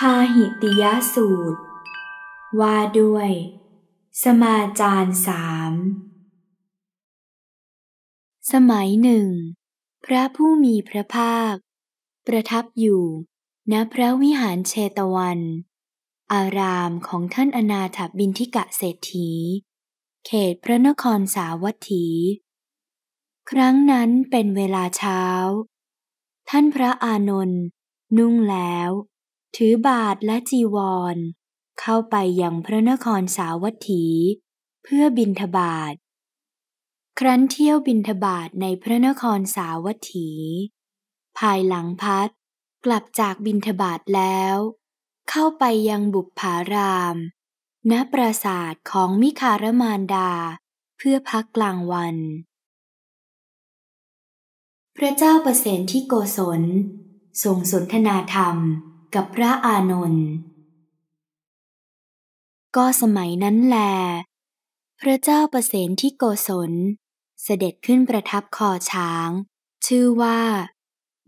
พาหิติยสูตร ว่าด้วย สมาจารสาม สมัยหนึ่ง พระผู้มีพระภาค ประทับอยู่ ณพระวิหารเชตวัน อารามของท่านอนาถบินทิกะเศรษฐี เขตพระนครสาวัตถี ครั้งนั้นเป็นเวลาเช้า ท่านพระอานนท์นุ่งแล้วถือบาทและจีวร เข้าไปยังพระนครสาวัตถี เพื่อบินทบาทครั้นเที่ยวบินทบาทในพระนครสาวัตถี ภายหลังพัดกลับจากบินทบาทแล้ว เข้าไปยังบุพภาราม ณปราสาทของมิคารมานดา เพื่อพักกลางวัน พระเจ้าประเสนที่โกศลทรงสนทนาธรรมกับพระอานนท์ ก็สมัยนั้นแล พระเจ้าประเสนที่โกศลเสด็จขึ้นประทับคอช้าง ชื่อว่า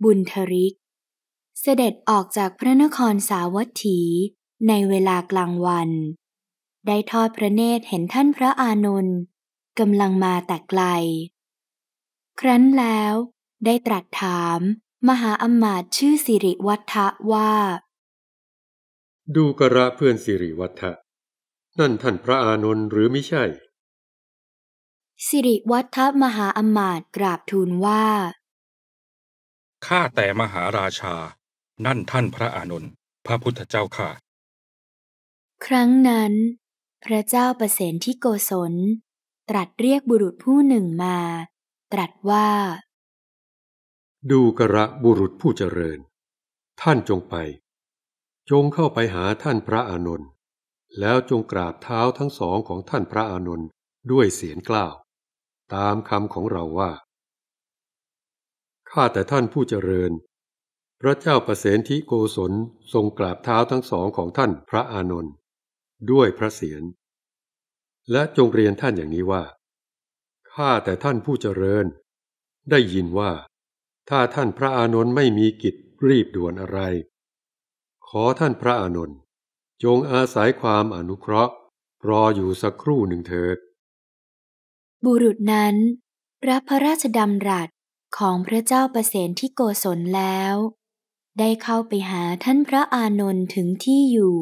บุญทริก เสด็จออกจากพระนครสาวัตถีในเวลากลางวัน ได้ทอดพระเนตรเห็นท่านพระอานนท์กำลังมาแต่ไกล ครั้นแล้วได้ตรัสถามมหาอมาตย์ชื่อสิริวัฒะว่า ดูกระ เพื่อนสิริวัฒะ นั่นท่านพระอานนท์หรือไม่ใช่ สิริวัฒมหาอมาตย์กราบทูลว่า ข้าแต่มหาราชา นั่นท่านพระอานนท์ พระพุทธเจ้าค่ะ ครั้งนั้น พระเจ้าประเสนที่โกศล ตรัสเรียกบุรุษผู้หนึ่งมา ตรัสว่าดูกระบุรุษผู้เจริญ ท่านจงไป จงเข้าไปหาท่านพระอานนท์แล้วจงกราบเท้าทั้งสองของท่านพระอานนท์ด้วยเสียงกล่าว ตามคำของเราว่า ข้าแต่ท่านผู้เจริญ พระเจ้าประเสนทิโกศลทรงกราบเท้าทั้งสองของท่านพระอานนท์ด้วยพระเสียรและจงเรียนท่านอย่างนี้ว่า ข้าแต่ท่านผู้เจริญ ได้ยินว่าถ้าท่านพระอานนท์ไม่มีกิจรีบด่วนอะไร ขอท่านพระอานนท์จงอาศัยความอนุเคราะห์ รออยู่สักครู่หนึ่งเถิด บุรุษนั้นรับพระราชดำรัสของพระเจ้าประเสนที่โกศลแล้ว ได้เข้าไปหาท่านพระอานนท์ถึงที่อยู่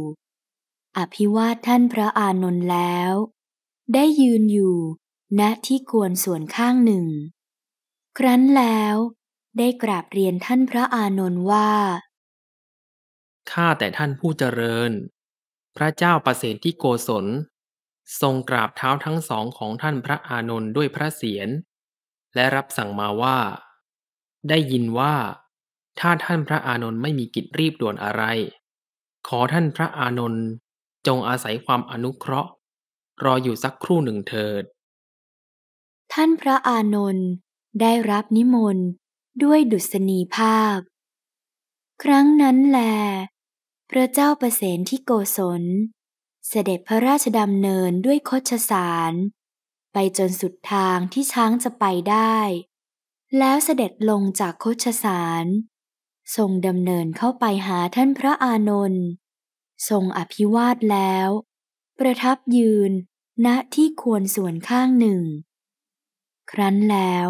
อภิวาทท่านพระอานนท์แล้ว ได้ยืนอยู่ณที่ควรส่วนข้างหนึ่ง ครั้นแล้วได้กราบเรียนท่านพระอานนท์ว่า ข้าแต่ท่านผู้เจริญ พระเจ้าประเสนที่โกศลทรงกราบเท้าทั้งสองของท่านพระอานนท์ด้วยพระเสียร และรับสั่งมาว่า ได้ยินว่า ถ้าท่านพระอานนท์ไม่มีกิจรีบด่วนอะไร ขอท่านพระอานนท์ จงอาศัยความอนุเคราะห์ รออยู่สักครู่หนึ่งเถิด ท่านพระอานนท์ได้รับนิมนต์ด้วยดุษณีภาพ ครั้งนั้นแล พระเจ้าประเสนที่โกศลเสด็จพระราชดำเนินด้วยคชสาร ไปจนสุดทางที่ช้างจะไปได้ แล้วเสด็จลงจากคชสาร ทรงดำเนินเข้าไปหาท่านพระอานนท์ทรงอภิวาทแล้ว ประทับยืนณที่ควรส่วนข้างหนึ่ง ครั้นแล้ว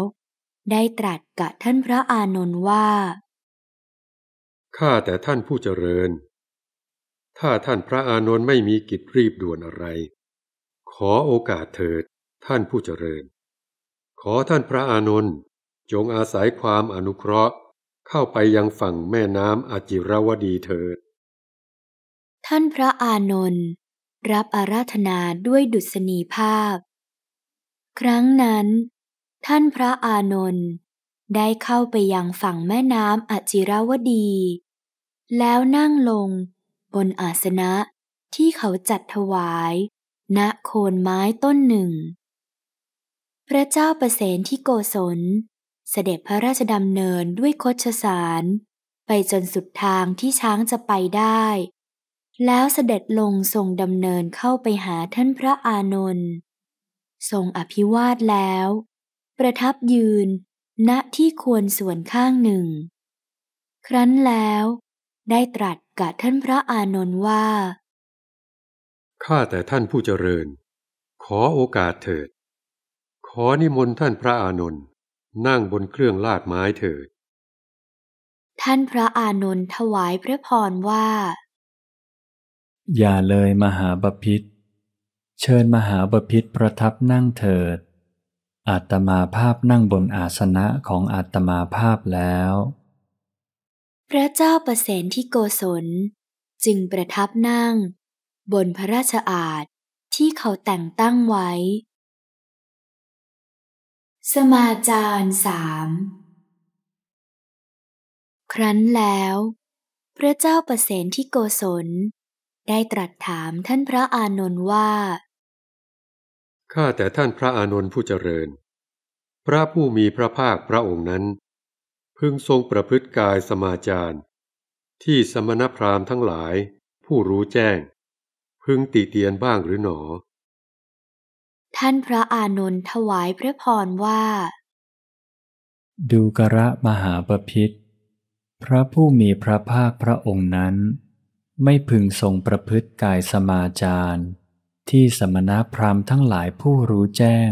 ได้ตรัสกับท่านพระอานนท์ว่า ข้าแต่ท่านผู้เจริญ ถ้าท่านพระอานนท์ไม่มีกิจรีบด่วนอะไร ขอโอกาสเถิดท่านผู้เจริญ ขอท่านพระอานนท์จงอาศัยความอนุเคราะห์เข้าไปยังฝั่งแม่น้ำอจิรวดีเถิด ท่านพระอานนท์รับอาราธนาด้วยดุษณีภาพ ครั้งนั้นท่านพระอานนท์ได้เข้าไปยังฝั่งแม่น้ำอจิรวดี แล้วนั่งลงบนอาสนะที่เขาจัดถวาย ณโคนไม้ต้นหนึ่ง พระเจ้าประเสนที่โกศลเสด็จพระราชดำเนินด้วยโคชสาร ไปจนสุดทางที่ช้างจะไปได้ แล้วเสด็จลงทรงดำเนินเข้าไปหาท่านพระอานนท์ทรงอภิวาทแล้วประทับยืนณที่ควรส่วนข้างหนึ่ง ครั้นแล้วได้ตรัสกับท่านพระอานนท์ว่า ข้าแต่ท่านผู้เจริญ ขอโอกาสเถิด ขอนิมนต์ท่านพระอานนท์นั่งบนเครื่องลาดไม้เถิด ท่านพระอานนท์ถวายพระพรว่า อย่าเลยมหาบพิษเชิญมหาบพิษประทับนั่งเถิดอาตมาภาพนั่งบนอาสนะของอาตมาภาพแล้ว พระเจ้าประเสนที่โกศลจึงประทับนั่ง บนพระราชอาณที่เขาแต่งตั้งไว้ สมาจารสามครั้นแล้ว พระเจ้าประเสนที่โกศลได้ตรัสถามท่านพระอานนท์ว่าข้าแต่ท่านพระอานนท์ผู้เจริญ พระผู้มีพระภาคพระองค์นั้น พึงทรงประพฤติกายสมาจารที่สมณพราหมณ์ทั้งหลายผู้รู้แจ้ง พึงติเตียนบ้างหรือหนอ ท่านพระอานนท์ถวายพระพรว่า ดูกระมหาปพิธพระผู้มีพระภาคพระองค์นั้น ไม่พึงทรงประพฤติกายสมาจารที่สมณพราหมณ์ทั้งหลายผู้รู้แจ้ง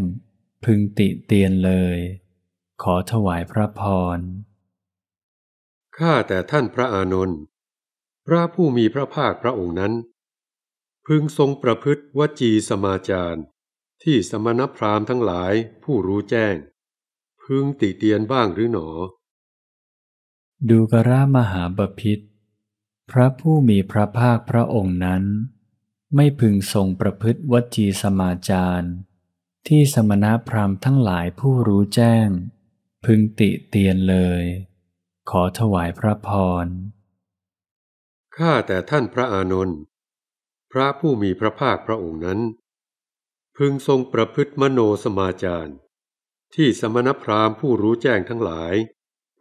พึงติเตียนเลย ขอถวายพระพร ข้าแต่ท่านพระอานนท์พระผู้มีพระภาคพระองค์นั้น พึงทรงประพฤติวจีสมาจาร ที่สมณพราหมณ์ทั้งหลายผู้รู้แจ้ง พึงติเตียนบ้างหรือหนอ ดูกระมหาบพิษพระผู้มีพระภาคพระองค์นั้นไม่พึงทรงประพฤติวจีสมาจาร ที่สมณพราหมณ์ทั้งหลายผู้รู้แจ้ง พึงติเตียนเลย ขอถวายพระพร ข้าแต่ท่านพระอานนท์พระผู้มีพระภาคพระองค์นั้น พึงทรงประพฤติมโนสมาจาร ที่สมณพราหมณ์ผู้รู้แจ้งทั้งหลาย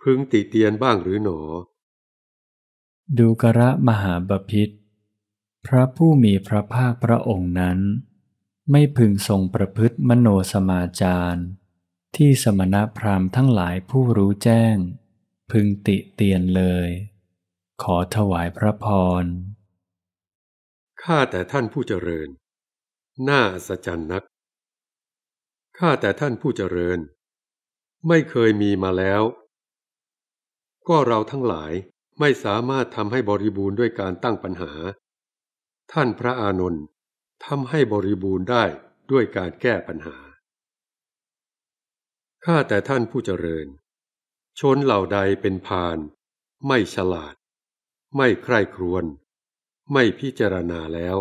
พึงติเตียนบ้างหรือหนอ ดูกระมหาบพิษพระผู้มีพระภาคพระองค์นั้น ไม่พึงทรงประพฤติมโนสมาจาร ที่สมณพราหมณ์ทั้งหลายผู้รู้แจ้ง พึงติเตียนเลย ขอถวายพระพร ข้าแต่ท่านผู้เจริญ น่าสัจจนนัก ข้าแต่ท่านผู้เจริญ ไม่เคยมีมาแล้ว ก็เราทั้งหลายไม่สามารถทำให้บริบูรณ์ด้วยการตั้งปัญหาท่านพระอานนท์ทำให้บริบูรณ์ได้ด้วยการแก้ปัญหา ข้าแต่ท่านผู้เจริญ ชนเหล่าใดเป็นพาน ไม่ฉลาด ไม่ใคร่ครวน ไม่พิจารณาแล้ว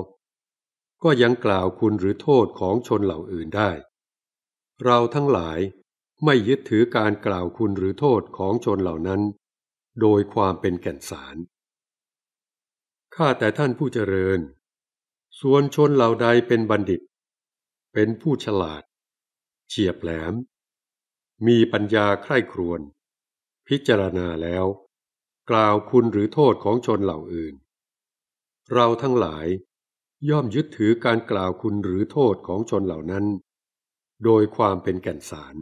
ก็ยังกล่าวคุณหรือโทษของชนเหล่าอื่นได้ เราทั้งหลายไม่ยึดถือการกล่าวคุณหรือโทษของชนเหล่านั้น โดยความเป็นแก่นสารข้าแต่ท่านผู้เจริญ ส่วนชนเหล่าใดเป็นบัณฑิต เป็นผู้ฉลาด เฉียบแหลม มีปัญญาใคร่ครวญพิจารณาแล้ว กล่าวคุณหรือโทษของชนเหล่าอื่น เราทั้งหลายย่อมยึดถือการกล่าวคุณหรือโทษของชนเหล่านั้น โดยความเป็นแก่นสาร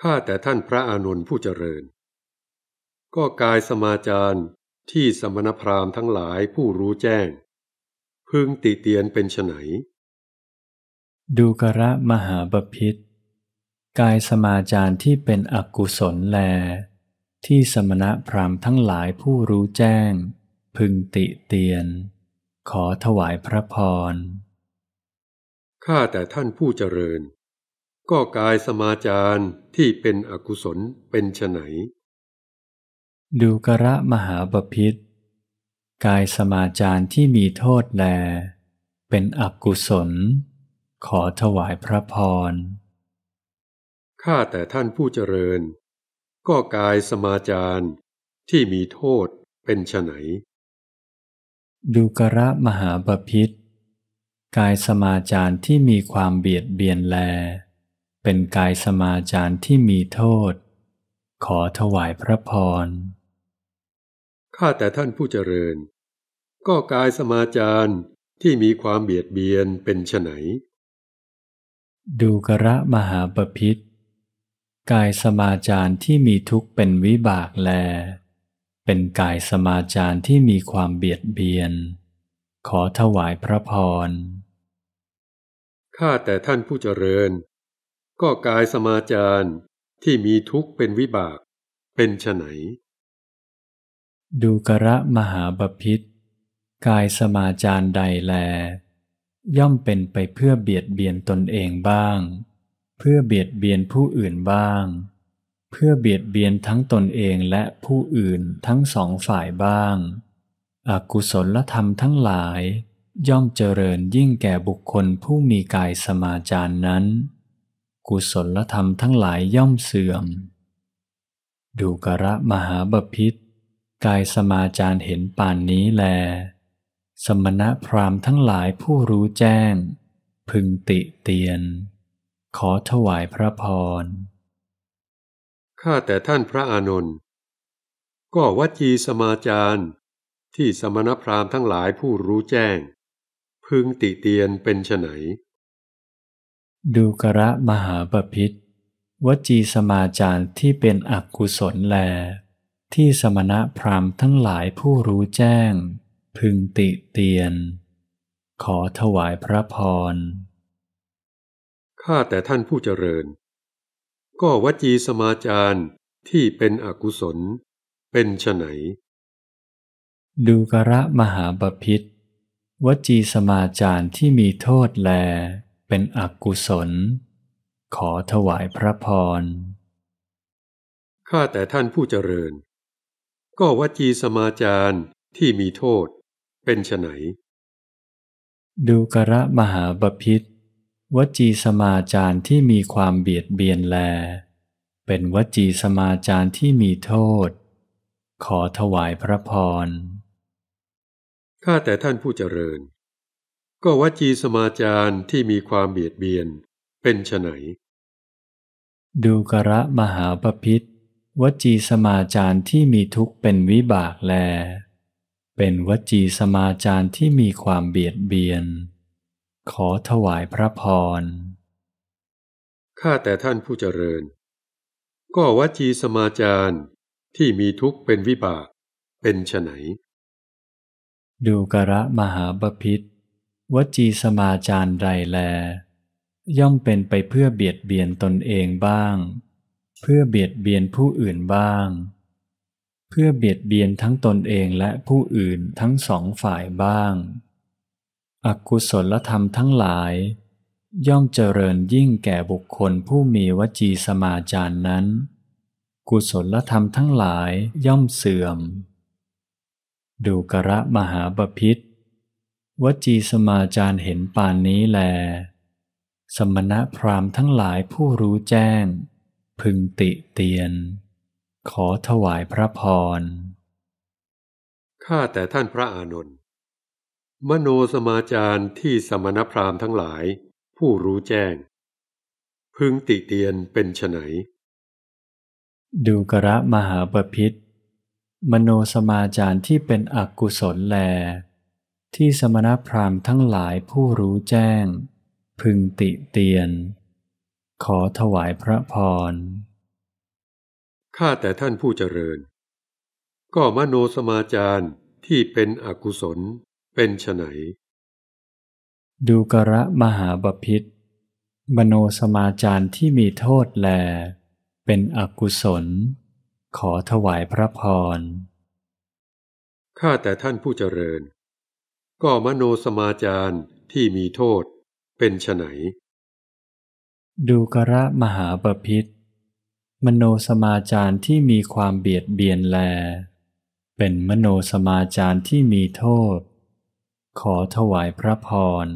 ข้าแต่ท่านพระอานนท์ผู้เจริญ ก็กายสมาจารที่สมณพราหมณ์ทั้งหลายผู้รู้แจ้ง พึงติเตียนเป็นไนดูกระมหาบพิษกายสมาจารที่เป็นอกุศลแล ที่สมณพราหมณ์ทั้งหลายผู้รู้แจ้ง พึงติเตียน ขอถวายพระพร ข้าแต่ท่านผู้เจริญ ก็กายสมาจารที่เป็นอกุศลเป็นไนดูกระมหาบพิษกายสมาจารที่มีโทษแล เป็นอกุศล ขอถวายพระพร ข้าแต่ท่านผู้เจริญ ก็กายสมาจารที่มีโทษเป็นไหนดูกระมหาบพิษกายสมาจารที่มีความเบียดเบียนแล เป็นกายสมาจารที่มีโทษ ขอถวายพระพรข้าแต่ท่านผู้เจริญ ก็กายสมาจารที่มีความเบียดเบียนเป็นไฉนดูกระมหาปพิธกายสมาจารที่มีทุกข์เป็นวิบากแล เป็นกายสมาจารที่มีความเบียดเบียน ขอถวายพระพรข้าแต่ท่านผู้เจริญก็กายสมาจารที่มีทุกข์เป็นวิบาก เป็นไฉนดูกระมหาบพิษกายสมาจารใดแล ย่อมเป็นไปเพื่อเบียดเบียนตนเองบ้าง เพื่อเบียดเบียนผู้อื่นบ้าง เพื่อเบียดเบียนทั้งตนเองและผู้อื่นทั้งสองฝ่ายบ้าง อกุศลธรรมทั้งหลายย่อมเจริญยิ่งแก่บุคคลผู้มีกายสมาจารนั้น กุศลธรรมทั้งหลายย่อมเสื่อม ดูกระมหาบพิษกายสมาจารเห็นป่านนี้แล สมณะพราหมณ์ทั้งหลายผู้รู้แจ้ง พึงติเตียน ขอถวายพระพร ข้าแต่ท่านพระอานนท์ก็วจีสมาจารที่สมณพราหมณ์ทั้งหลายผู้รู้แจ้ง พึงติเตียนเป็นไฉนดูกระมหาบพิษวจีสมาจารที่เป็นอกุศลแลที่สมณะพราหมณ์ทั้งหลายผู้รู้แจ้ง พึงติเตียน ขอถวายพระพร ข้าแต่ท่านผู้เจริญ ก็วจีสมาจารที่เป็นอกุศล เป็นไหน ดูกระมหาบพิษวจีสมาจารที่มีโทษแล เป็นอกุศล ขอถวายพระพรข้าแต่ท่านผู้เจริญก็วจีสมาจารที่มีโทษ เป็นไฉนดูกระมหาบพิษวจีสมาจารที่มีความเบียดเบียนแล เป็นวจีสมาจารที่มีโทษ ขอถวายพระพรข้าแต่ท่านผู้เจริญ ก็วจีสมาจารที่มีความเบียดเบียนเป็นไฉน ดูกระมหาปพิษวจีสมาจารที่มีทุกข์เป็นวิบากแล เป็นวจีสมาจารที่มีความเบียดเบียน ขอถวายพระพร ข้าแต่ท่านผู้เจริญ ก็วจีสมาจารที่มีทุกข์เป็นวิบาก เป็นฉไหน ดูกระมหาบพิษวจีสมาจารใดแล ย่อมเป็นไปเพื่อเบียดเบียนตนเองบ้างเพื่อเบียดเบียนผู้อื่นบ้าง เพื่อเบียดเบียนทั้งตนเองและผู้อื่นทั้งสองฝ่ายบ้าง อกุศลธรรมทั้งหลาย ย่อมเจริญยิ่งแก่บุคคลผู้มีวจีสมาจารนั้น กุศลธรรมทั้งหลายย่อมเสื่อม ดูกระมหาบพิษ วจีสมาจารเห็นปานนี้แล สมณะพราหมณ์ทั้งหลายผู้รู้แจ้งพึงติเตียน ขอถวายพระพร ข้าแต่ท่านพระอานนท์ มโนสมาจารที่สมณพราหมณ์ทั้งหลายผู้รู้แจ้ง พึงติเตียนเป็นไฉนดูกระมหาบพิษมโนสมาจารที่เป็นอกุศลแล ที่สมณพราหมณ์ทั้งหลายผู้รู้แจ้ง พึงติเตียนขอถวายพระพร ข้าแต่ท่านผู้เจริญ ก็มโนสมาจารที่เป็นอกุศลเป็นไนดูกระมหาบพิษมโนสมาจารที่มีโทษแล เป็นอกุศล ขอถวายพระพร ข้าแต่ท่านผู้เจริญ ก็มโนสมาจารที่มีโทษเป็นไฉนดูกระมหาปพิธมโนสมาจารที่มีความเบียดเบียนแล เป็นมโนสมาจารที่มีโทษ ขอถวายพระพร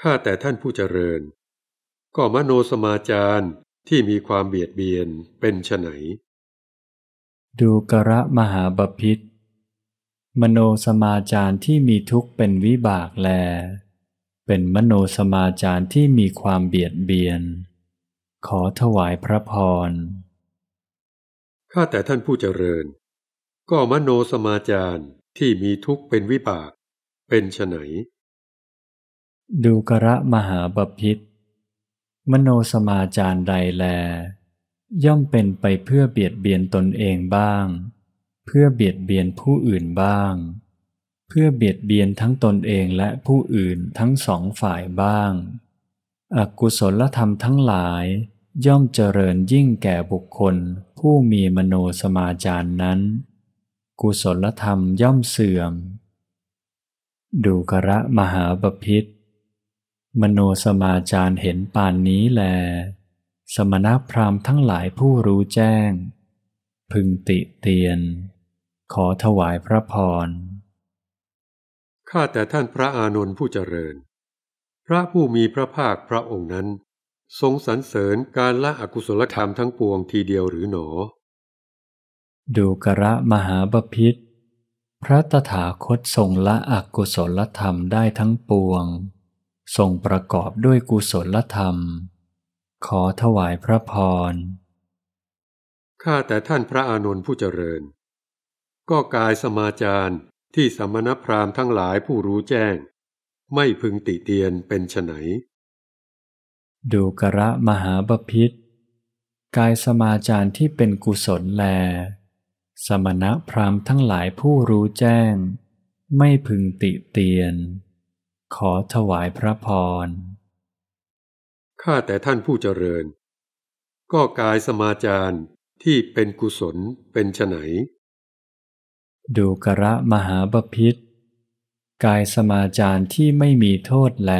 ข้าแต่ท่านผู้เจริญ ก็มโนสมาจารที่มีความเบียดเบียนเป็นไฉนดูกระมหาบพิษมโนสมาจารที่มีทุกข์เป็นวิบากแลเป็นมโนสมาจารที่มีความเบียดเบียน ขอถวายพระพรข้าแต่ท่านผู้เจริญ ก็มโนสมาจารที่มีทุกข์เป็นวิบากเป็นฉไหนดูกระมหาบพิษมโนสมาจารใดแล ย่อมเป็นไปเพื่อเบียดเบียนตนเองบ้าง เพื่อเบียดเบียนผู้อื่นบ้างพื่อเบียดเบียนทั้งตนเองและผู้อื่นทั้งสองฝ่ายบ้างอกุศลธรรมทั้งหลายย่อมเจริญยิ่งแก่บุคคลผู้มีมโนสมาจารนั้น กุศลธรรมย่อมเสื่อม ดูกระมหาบพิษ มโนสมาจารเห็นปานนี้แล สมณพราหมณ์ทั้งหลายผู้รู้แจ้ง พึงติเตียน ขอถวายพระพรข้าแต่ท่านพระอานนท์ผู้เจริญ พระผู้มีพระภาคพระองค์นั้น ทรงสรรเสริญการละอกุศลธรรมทั้งปวงทีเดียวหรือหนอดูกระมหาบพิษพระตถาคตทรงละอกุศลธรรมได้ทั้งปวงทรงประกอบด้วยกุศลธรรม ขอถวายพระพร ข้าแต่ท่านพระอานนท์ผู้เจริญ ก็กายสมาจารที่สมณพราหมณ์ทั้งหลายผู้รู้แจ้งไม่พึงติเตียนเป็นไนดูกระมหาบพิษกายสมาจารที่เป็นกุศลแล สมณพราหมณ์ทั้งหลายผู้รู้แจ้ง ไม่พึงติเตียน ขอถวายพระพรข้าแต่ท่านผู้เจริญ ก็กายสมาจารที่เป็นกุศลเป็นไนดูกระมหาบพิษกายสมาจารที่ไม่มีโทษแล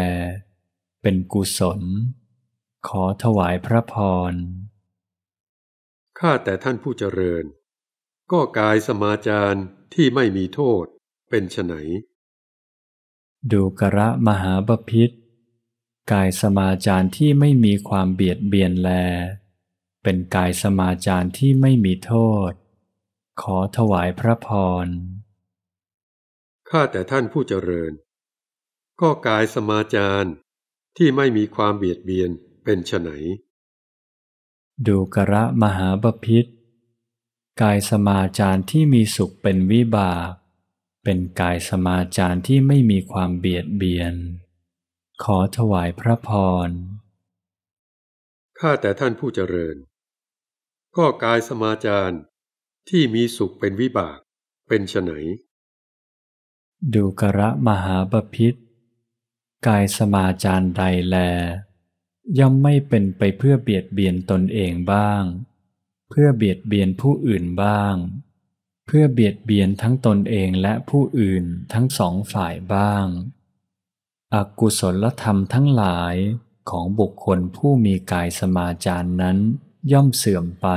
เป็นกุศล ขอถวายพระพรข้าแต่ท่านผู้เจริญ ก็กายสมาจารที่ไม่มีโทษเป็นไนดูกระมหาบพิษกายสมาจารที่ไม่มีความเบียดเบียนแล เป็นกายสมาจารที่ไม่มีโทษขอถวายพระพร ข้าแต่ท่านผู้เจริญ ก็กายสมาจารที่ไม่มีความเบียดเบียนเป็นไฉนดูกระมหาบพิษกายสมาจารที่มีสุขเป็นวิบาก เป็นกายสมาจารที่ไม่มีความเบียดเบียน ขอถวายพระพร ข้าแต่ท่านผู้เจริญก็กายสมาจารที่มีสุขเป็นวิบากเป็นไฉนดูกระมหาบพิษกายสมาจารใดแล ย่อมไม่เป็นไปเพื่อเบียดเบียนตนเองบ้าง เพื่อเบียดเบียนผู้อื่นบ้าง เพื่อเบียดเบียนทั้งตนเองและผู้อื่นทั้งสองฝ่ายบ้างอกุศลธรรมทั้งหลายของบุคคลผู้มีกายสมาจารนั้นย่อมเสื่อมไป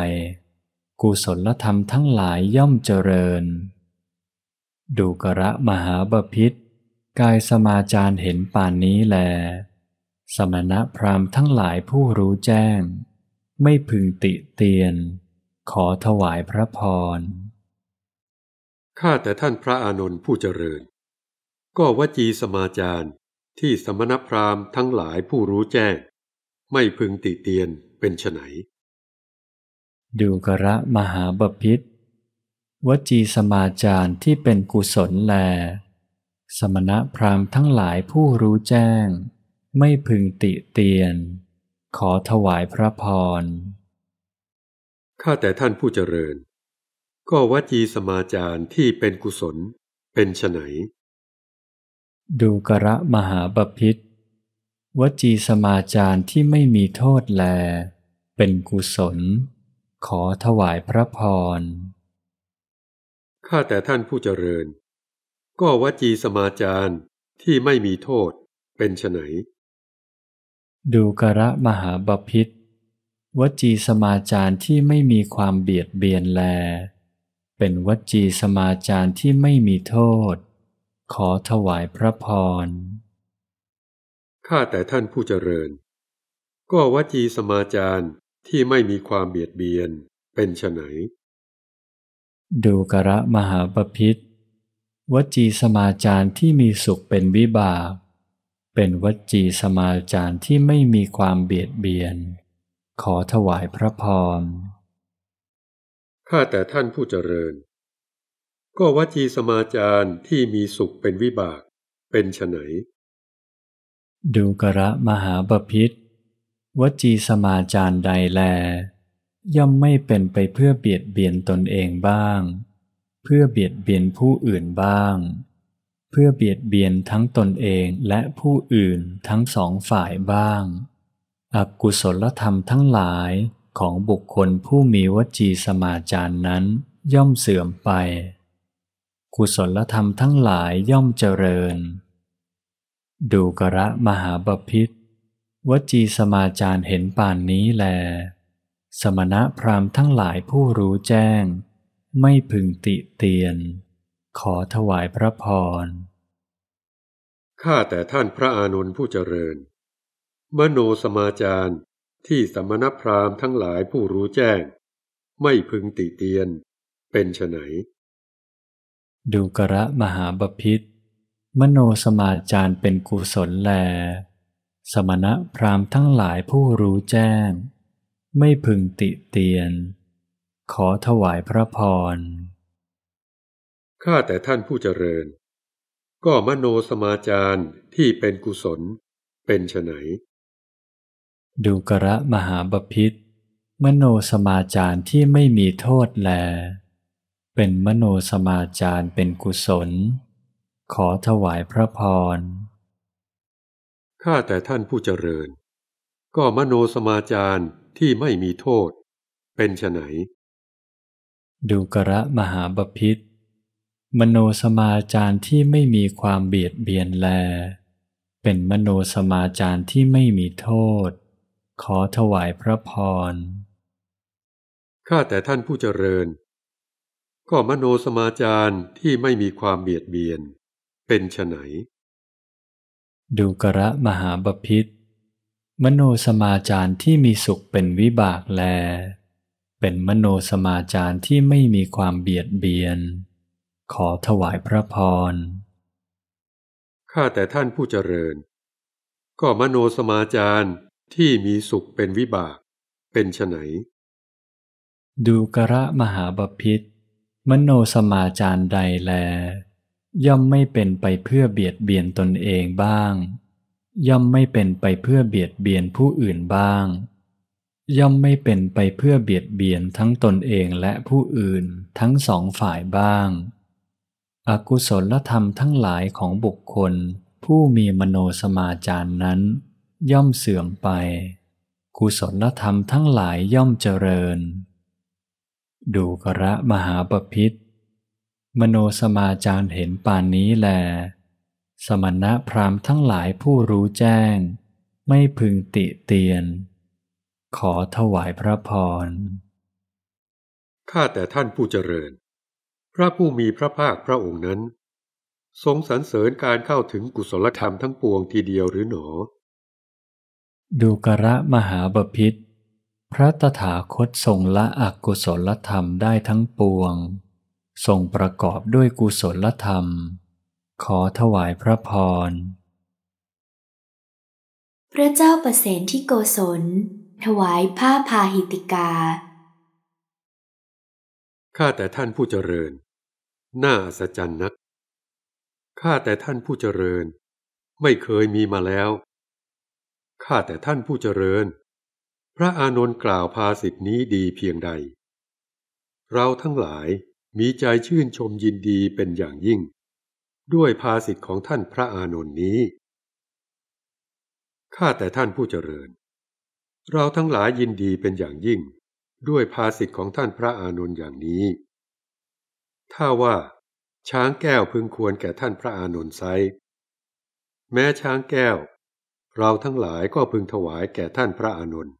กุศลธรรมทั้งหลายย่อมเจริญ ดูกระมหาบพิษกายสมาจารเห็นป่านนี้แล สมณะพราหมณ์ทั้งหลายผู้รู้แจ้ง ไม่พึงติเตียน ขอถวายพระพร ข้าแต่ท่านพระอานนท์ผู้เจริญ ก็วจีสมาจารที่สมณพราหมณ์ทั้งหลายผู้รู้แจ้ง ไม่พึงติเตียนเป็นไฉนดูกระมหาบพิษวจีสมาจารที่เป็นกุศลแลสมณะพราหมณ์ทั้งหลายผู้รู้แจ้ง ไม่พึงติเตียน ขอถวายพระพรข้าแต่ท่านผู้เจริญ ก็วจีสมาจารที่เป็นกุศลเป็นไหนดูกระมหาบพิษวจีสมาจารที่ไม่มีโทษแล เป็นกุศลขอถวายพระพร ข้าแต่ท่านผู้เจริญ ก็วจีสมาจารที่ไม่มีโทษเป็นไฉนดูกระมหาบพิษวจีสมาจารที่ไม่มีความเบียดเบียนแล เป็นวจีสมาจารที่ไม่มีโทษ ขอถวายพระพร ข้าแต่ท่านผู้เจริญ ก็วจีสมาจารที่ไม่มีความเบียดเบียนเป็นฉไหนดูกระมหาปพิธวจีสมาจารที่มีสุขเป็นวิบาเป็นวจีสมาจารที่ไม่มีความเบียดเบียน ขอถวายพระพรข้าแต่ท่านผู้เจริญ ก็วจีสมาจารที่มีสุขเป็นวิบาก เป็นฉไหนดูกระมหาบพิธวจีสมาจารใดแล ย่อมไม่เป็นไปเพื่อเบียดเบียนตนเองบ้าง เพื่อเบียดเบียนผู้อื่นบ้าง เพื่อเบียดเบียนทั้งตนเองและผู้อื่นทั้งสองฝ่ายบ้างอกุศลธรรมทั้งหลายของบุคคลผู้มีวจีสมาจารนั้นย่อมเสื่อมไป กุศลธรรมทั้งหลายย่อมเจริญ ดูกระมหาบพิษวจีสมาจารเห็นป่านนี้แล สมณะพราหมณ์ทั้งหลายผู้รู้แจ้ง ไม่พึงติเตียน ขอถวายพระพร ข้าแต่ท่านพระอานนท์ผู้เจริญ มโนสมาจารที่สมณพราหมณ์ทั้งหลายผู้รู้แจ้ง ไม่พึงติเตียนเป็นไฉนดูกระมหาบพิษ มโนสมาจารเป็นกุศลแลสมณะพราหมณ์ทั้งหลายผู้รู้แจ้ง ไม่พึงติเตียน ขอถวายพระพรข้าแต่ท่านผู้เจริญ ก็มโนสมาจารที่เป็นกุศลเป็นไฉนดูกระมหาบพิษมโนสมาจารที่ไม่มีโทษแล เป็นมโนสมาจารเป็นกุศล ขอถวายพระพรข้าแต่ท่านผู้เจริญก็มโนสมาจารที่ไม่มีโทษเป็นไฉนดูกระมหาบพิษมโนสมาจารที่ไม่มีความเบียดเบียนแล เป็นมโนสมาจารที่ไม่มีโทษขอถวายพระพรข้าแต่ท่านผู้เจริญ ก็มโนสมาจารที่ไม่มีความเบียดเบียน เป็นไฉนดูกระ มหาบพิษมโนสมาจารที่มีสุขเป็นวิบากแล เป็นมโนสมาจารที่ไม่มีความเบียดเบียน ขอถวายพระพร ข้าแต่ท่านผู้เจริญ ก็มโนสมาจารที่มีสุขเป็นวิบากเป็นไนดูกระ มหาบพิษมโนสมาจารใดแลย่อมไม่เป็นไปเพื่อเบียดเบียนตนเองบ้าง ย่อมไม่เป็นไปเพื่อเบียดเบียนผู้อื่นบ้าง ย่อมไม่เป็นไปเพื่อเบียดเบียนทั้งตนเองและผู้อื่นทั้งสองฝ่ายบ้าง อกุศลธรรมทั้งหลายของบุคคลผู้มีมโนสมาจารนั้น ย่อมเสื่อมไป กุศลธรรมทั้งหลายย่อมเจริญ ดูกระมหาปพิธมโนสมาจารเห็นป่านนี้แล สมณะพรามทั้งหลายผู้รู้แจ้ง ไม่พึงติเตียน ขอถวายพระพร ข้าแต่ท่านผู้เจริญ พระผู้มีพระภาคพระองค์นั้น ทรงสรรเสริญการเข้าถึงกุศลธรรมทั้งปวงทีเดียวหรือหนอดูกระมหาบพิษพระตถาคตทรงละอกุศลธรรมได้ทั้งปวงทรงประกอบด้วยกุศลธรรม ขอถวายพระพรพระเจ้าประเสนที่โกศล ถวายผ้าพาหิติกา ข้าแต่ท่านผู้เจริญ น่าอัศจรรย์นักข้าแต่ท่านผู้เจริญ ไม่เคยมีมาแล้ว ข้าแต่ท่านผู้เจริญ พระอานนท์กล่าวภาสิทธินี้ดีเพียงใด เราทั้งหลายมีใจชื่นชมยินดีเป็นอย่างยิ่ง ด้วยภาสิทธิ์ของท่านพระอานนท์นี้ข้าแต่ท่านผู้เจริญ เราทั้งหลายยินดีเป็นอย่างยิ่งด้วยภาสิทธิ์ของท่านพระอานนท์อย่างนี้ ถ้าว่า ช้างแก้วพึงควรแก่ท่านพระอานนท์ไซแม้ช้างแก้ว เราทั้งหลายก็พึงถวายแก่ท่านพระอานนท์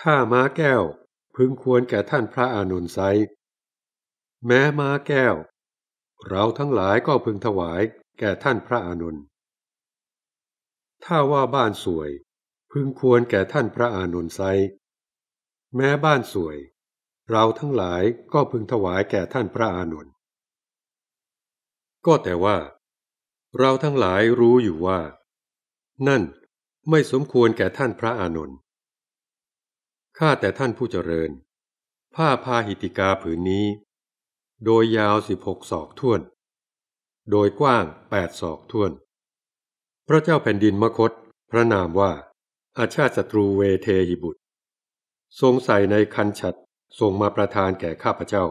ถ้าม้าแก้วพึงควรแก่ท่านพระอานนท์ไซแม้ม้าแก้ว เราทั้งหลายก็พึงถวาย แก่ท่านพระอานนท์ถ้าว่าบ้านสวย พึงควรแก่ท่านพระอานนท์ไซแม้บ้านสวย เราทั้งหลายก็พึงถวายแก่ท่านพระอานนท์ก็แต่ว่า เราทั้งหลายรู้อยู่ว่า นั่นไม่สมควรแก่ท่านพระอานนท์ข้าแต่ท่านผู้เจริญ ผ้าพาหิติกาผืนนี้โดยยาวสิบหกศอกท่วน โดยกว้างแปดศอกท่วน พระเจ้าแผ่นดินมคต พระนามว่าอาชาติศัตรูเวเทหิบุตร ทรงใส่ในคันฉัดทรงมาประทานแก่ข้าพเจ้า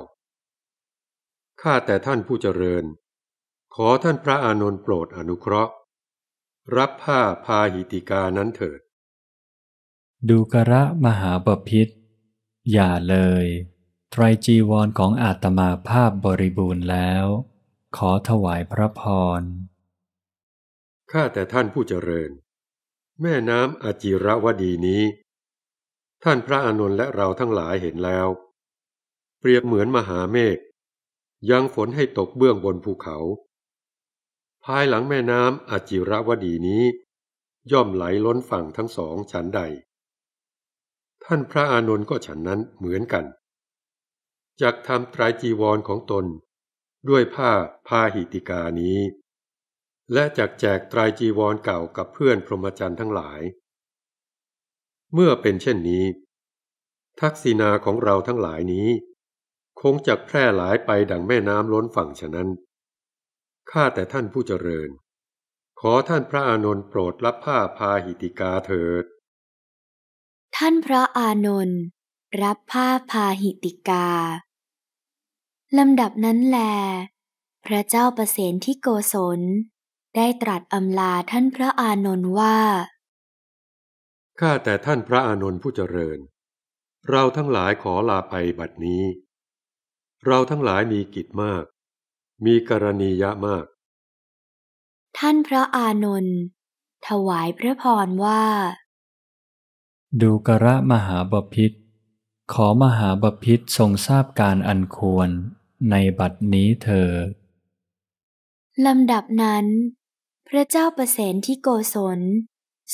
ข้าแต่ท่านผู้เจริญ ขอท่านพระอานนท์โปรดอนุเคราะห์ รับผ้าพาหิติกานั้นเถิด ดูกระมหาบพิษอย่าเลยไตรจีวรของอาตมาภาพบริบูรณ์แล้ว ขอถวายพระพร ข้าแต่ท่านผู้เจริญ แม่น้ำอจิรวดีนี้ ท่านพระอานนท์และเราทั้งหลายเห็นแล้ว เปรียบเหมือนมหาเมฆยังฝนให้ตกเบื้องบนภูเขา ภายหลังแม่น้ำอจิรวดีนี้ ย่อมไหลล้นฝั่งทั้งสองฉันใด ท่านพระอานนท์ก็ฉันนั้นเหมือนกันจักทำตรายจีวรของตน ด้วยผ้าพาหิติกานี้ และจักแจกตรายจีวรเก่ากับเพื่อนพรหมจรรย์ทั้งหลาย เมื่อเป็นเช่นนี้ ทักษิณาของเราทั้งหลายนี้ คงจักแพร่หลายไปดังแม่น้ำล้นฝั่งฉะนั้น ข้าแต่ท่านผู้เจริญ ขอท่านพระอานนท์โปรดรับผ้าพาหิติกาเถิด ท่านพระอานนท์รับผ้าพาหิติกาลำดับนั้นแล พระเจ้าประเสนที่โกศลได้ตรัสอำลาท่านพระอานนท์ว่า ข้าแต่ท่านพระอานนท์ผู้เจริญ เราทั้งหลายขอลาไปบัดนี้ เราทั้งหลายมีกิจมาก มีกรณียะมาก ท่านพระอานนท์ถวายพระพรว่า ดูกระมหาบพิษขอมหาบพิษทรงทราบการอันควรในบัดนี้เธอ ลำดับนั้น พระเจ้าประเสนที่โกศล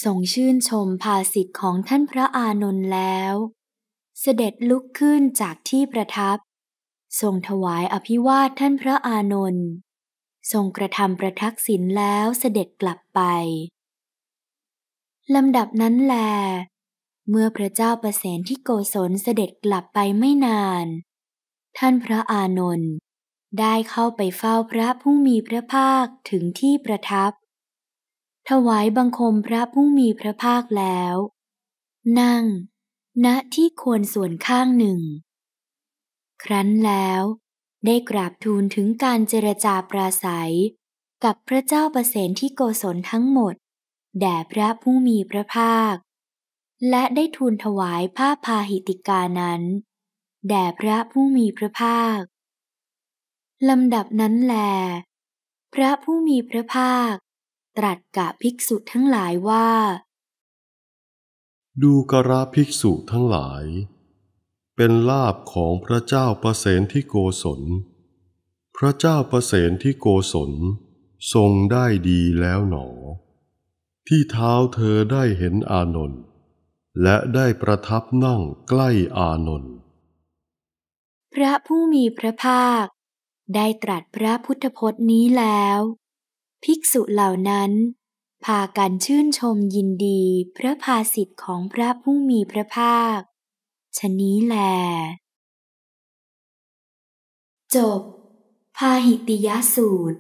ทรงชื่นชมภาสิทธิ์ของท่านพระอานนท์แล้ว เสด็จลุกขึ้นจากที่ประทับทรงถวายอภิวาทท่านพระอานนท์ทรงกระทำประทักษิณแล้วเสด็จกลับไป ลำดับนั้นแล เมื่อพระเจ้าประเสนที่โกศลเสด็จกลับไปไม่นานท่านพระอานนท์ได้เข้าไปเฝ้าพระผู้มีพระภาคถึงที่ประทับ ถวายบังคมพระผู้มีพระภาคแล้ว นั่ง ณที่ควรส่วนข้างหนึ่ง ครั้นแล้วได้กราบทูลถึงการเจรจาปราศัยกับพระเจ้าประเสนที่โกศลทั้งหมดแด่พระผู้มีพระภาค และได้ทูลถวายผ้าพาหิติกานั้นแด่พระผู้มีพระภาค ลำดับนั้นแล พระผู้มีพระภาคตรัสกับภิกษุทั้งหลายว่า ดูกระภิกษุทั้งหลาย เป็นลาบของพระเจ้าประเสนที่โกศลพระเจ้าประเสนที่โกศลทรงได้ดีแล้วหนอ ที่เท้าเธอได้เห็นอานนท์และได้ประทับนั่งใกล้อานนท์พระผู้มีพระภาค ได้ตรัสพระพุทธพจน์นี้แล้ว ภิกษุเหล่านั้น พากันชื่นชมยินดีพระภาสิทธิ์ของพระผู้มีพระภาคชนี้แล จบ พาหิติยสูตร